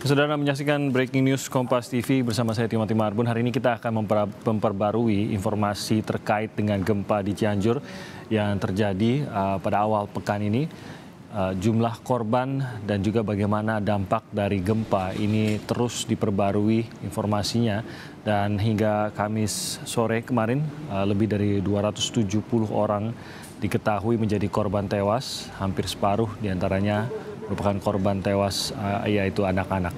Saudara menyaksikan Breaking News Kompas TV bersama saya Timothy Marbun. Hari ini kita akan memperbarui informasi terkait dengan gempa di Cianjur yang terjadi uh, pada awal pekan ini. Uh, jumlah korban dan juga bagaimana dampak dari gempa ini terus diperbarui informasinya dan hingga Kamis sore kemarin uh, lebih dari 270 orang diketahui menjadi korban tewas, hampir separuh diantaranya merupakan korban tewas uh, yaitu anak-anak.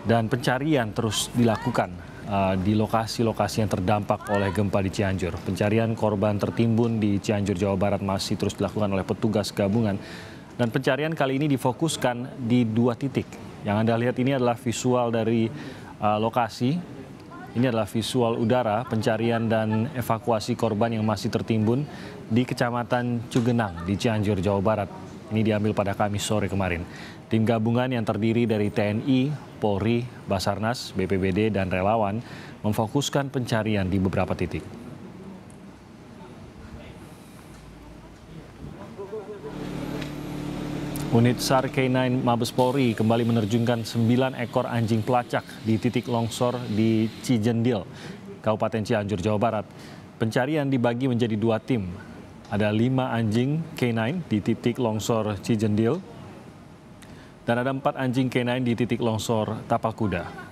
Dan pencarian terus dilakukan uh, di lokasi-lokasi yang terdampak oleh gempa di Cianjur. Pencarian korban tertimbun di Cianjur, Jawa Barat masih terus dilakukan oleh petugas gabungan. Dan pencarian kali ini difokuskan di dua titik. Yang Anda lihat ini adalah visual dari uh, lokasi. Ini adalah visual udara pencarian dan evakuasi korban yang masih tertimbun di Kecamatan Cugenang di Cianjur, Jawa Barat. Ini diambil pada Kamis sore kemarin. Tim gabungan yang terdiri dari TNI, Polri, Basarnas, BPBD, dan relawan memfokuskan pencarian di beberapa titik. Unit SAR K9 Mabes Polri kembali menerjunkan 9 ekor anjing pelacak di titik longsor di Cijendil, Kabupaten Cianjur, Jawa Barat. Pencarian dibagi menjadi dua tim. Ada lima anjing K9 di titik longsor Cijendil dan ada empat anjing K9 di titik longsor Tapakuda.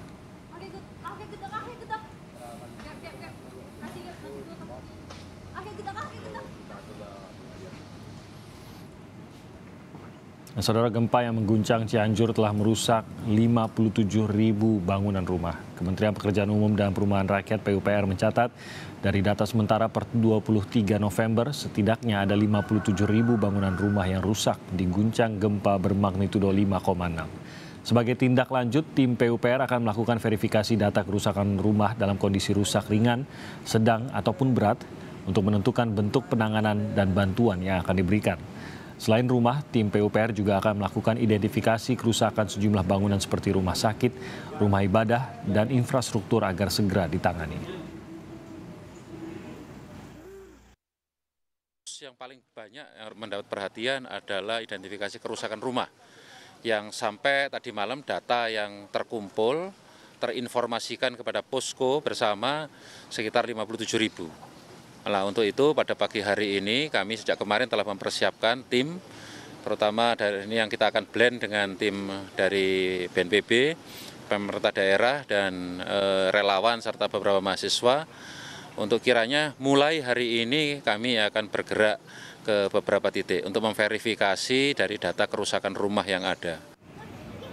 Nah, saudara gempa yang mengguncang Cianjur telah merusak 57 ribu bangunan rumah. Kementerian Pekerjaan Umum dan Perumahan Rakyat PUPR mencatat dari data sementara per 23 November setidaknya ada 57 ribu bangunan rumah yang rusak diguncang gempa bermagnitudo 5,6. Sebagai tindak lanjut, tim PUPR akan melakukan verifikasi data kerusakan rumah dalam kondisi rusak ringan, sedang ataupun berat untuk menentukan bentuk penanganan dan bantuan yang akan diberikan. Selain rumah, tim PUPR juga akan melakukan identifikasi kerusakan sejumlah bangunan seperti rumah sakit, rumah ibadah, dan infrastruktur agar segera ditangani. Yang paling banyak yang mendapat perhatian adalah identifikasi kerusakan rumah yang sampai tadi malam data yang terkumpul terinformasikan kepada posko bersama sekitar 57 ribu. Nah, untuk itu pada pagi hari ini kami sejak kemarin telah mempersiapkan tim terutama dari ini yang kita akan blend dengan tim dari BNPB, pemerintah daerah dan e, relawan serta beberapa mahasiswa untuk kiranya mulai hari ini kami akan bergerak ke beberapa titik untuk memverifikasi dari data kerusakan rumah yang ada.